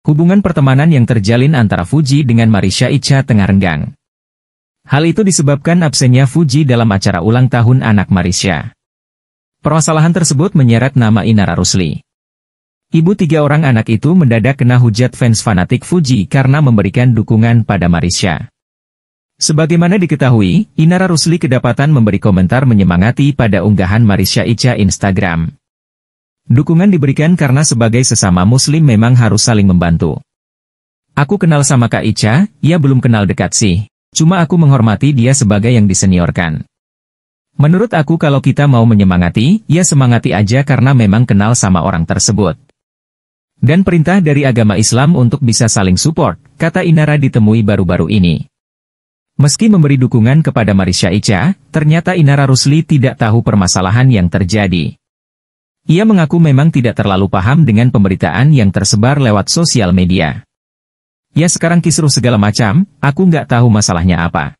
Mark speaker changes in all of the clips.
Speaker 1: Hubungan pertemanan yang terjalin antara Fuji dengan Marisha Icha tengah renggang. Hal itu disebabkan absennya Fuji dalam acara ulang tahun anak Marisha. Permasalahan tersebut menyeret nama Inara Rusli. Ibu tiga orang anak itu mendadak kena hujat fans fanatik Fuji karena memberikan dukungan pada Marisha. Sebagaimana diketahui, Inara Rusli kedapatan memberi komentar menyemangati pada unggahan Marisha Icha Instagram. Dukungan diberikan karena sebagai sesama muslim memang harus saling membantu. Aku kenal sama Kak Ica, ia belum kenal dekat sih. Cuma aku menghormati dia sebagai yang diseniorkan. Menurut aku kalau kita mau menyemangati, ya semangati aja karena memang kenal sama orang tersebut. Dan perintah dari agama Islam untuk bisa saling support, kata Inara ditemui baru-baru ini. Meski memberi dukungan kepada Marisha Ica, ternyata Inara Rusli tidak tahu permasalahan yang terjadi. Ia mengaku memang tidak terlalu paham dengan pemberitaan yang tersebar lewat sosial media. Ya sekarang kisruh segala macam, aku nggak tahu masalahnya apa.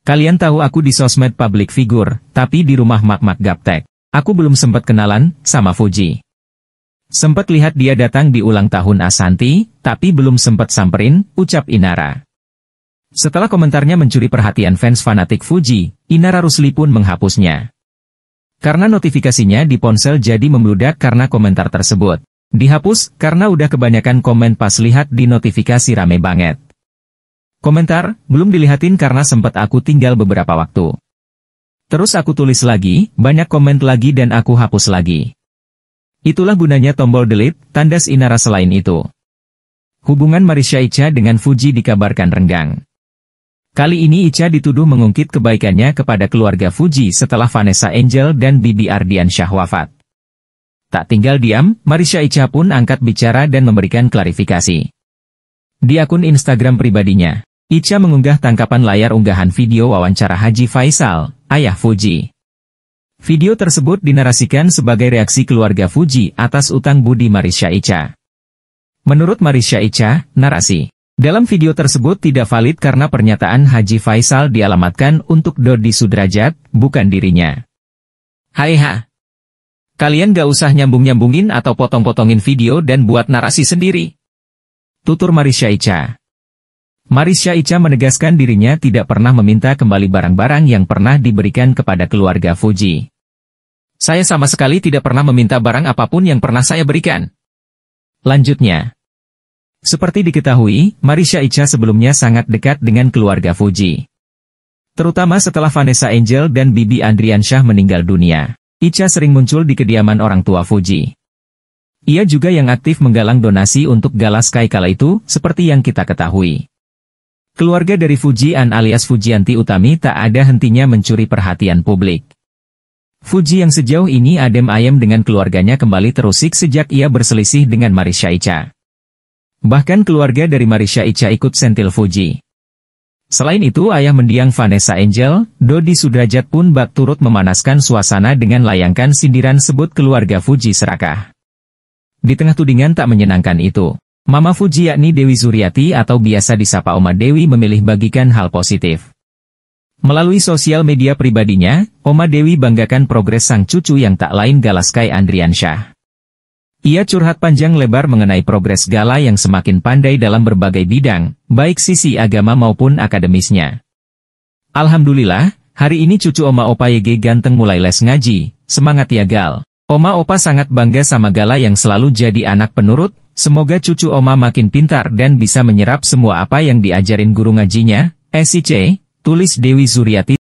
Speaker 1: Kalian tahu aku di sosmed public figure, tapi di rumah mak-mak gaptek. Aku belum sempat kenalan, sama Fuji. Sempat lihat dia datang di ulang tahun Asanti, tapi belum sempat samperin, ucap Inara. Setelah komentarnya mencuri perhatian fans fanatik Fuji, Inara Rusli pun menghapusnya. Karena notifikasinya di ponsel jadi membludak karena komentar tersebut. Dihapus, karena udah kebanyakan komen pas lihat di notifikasi rame banget. Komentar, belum dilihatin karena sempat aku tinggal beberapa waktu. Terus aku tulis lagi, banyak komen lagi dan aku hapus lagi. Itulah gunanya tombol delete, tandas inara selain itu. Hubungan Marisha Ica dengan Fuji dikabarkan renggang. Kali ini Ica dituduh mengungkit kebaikannya kepada keluarga Fuji setelah Vanessa Angel dan Bibi Ardiansyah wafat. Tak tinggal diam, Marisha Ica pun angkat bicara dan memberikan klarifikasi. Di akun Instagram pribadinya, Ica mengunggah tangkapan layar unggahan video wawancara Haji Faisal, ayah Fuji. Video tersebut dinarasikan sebagai reaksi keluarga Fuji atas utang budi Marisha Ica. Menurut Marisha Ica, narasi dalam video tersebut tidak valid karena pernyataan Haji Faisal dialamatkan untuk Dodi Sudrajat, bukan dirinya. Hai ha! Kalian gak usah nyambung-nyambungin atau potong-potongin video dan buat narasi sendiri. Tutur Marisha Ica Marisha Ica menegaskan dirinya tidak pernah meminta kembali barang-barang yang pernah diberikan kepada keluarga Fuji. Saya sama sekali tidak pernah meminta barang apapun yang pernah saya berikan. Lanjutnya. Seperti diketahui, Marisha Icha sebelumnya sangat dekat dengan keluarga Fuji. Terutama setelah Vanessa Angel dan Bibi Andriansyah meninggal dunia. Icha sering muncul di kediaman orang tua Fuji. Ia juga yang aktif menggalang donasi untuk gala Sky kala itu, seperti yang kita ketahui. Keluarga dari Fuji An alias Fujianti Utami tak ada hentinya mencuri perhatian publik. Fuji yang sejauh ini adem ayem dengan keluarganya kembali terusik sejak ia berselisih dengan Marisha Icha. Bahkan keluarga dari Marisha Ica ikut sentil Fuji. Selain itu ayah mendiang Vanessa Angel, Dodi Sudrajat pun bak turut memanaskan suasana dengan layangkan sindiran sebut keluarga Fuji serakah. Di tengah tudingan tak menyenangkan itu, Mama Fuji yakni Dewi Zuriati atau biasa disapa Oma Dewi memilih bagikan hal positif. Melalui sosial media pribadinya, Oma Dewi banggakan progres sang cucu yang tak lain Galaskai Andriansyah. Ia curhat panjang lebar mengenai progres Gala yang semakin pandai dalam berbagai bidang, baik sisi agama maupun akademisnya. Alhamdulillah, hari ini cucu Oma Opa YG ganteng mulai les ngaji, semangat ya Gal. Oma Opa sangat bangga sama Gala yang selalu jadi anak penurut, semoga cucu Oma makin pintar dan bisa menyerap semua apa yang diajarin guru ngajinya, eh SIC, tulis Dewi Zuriati.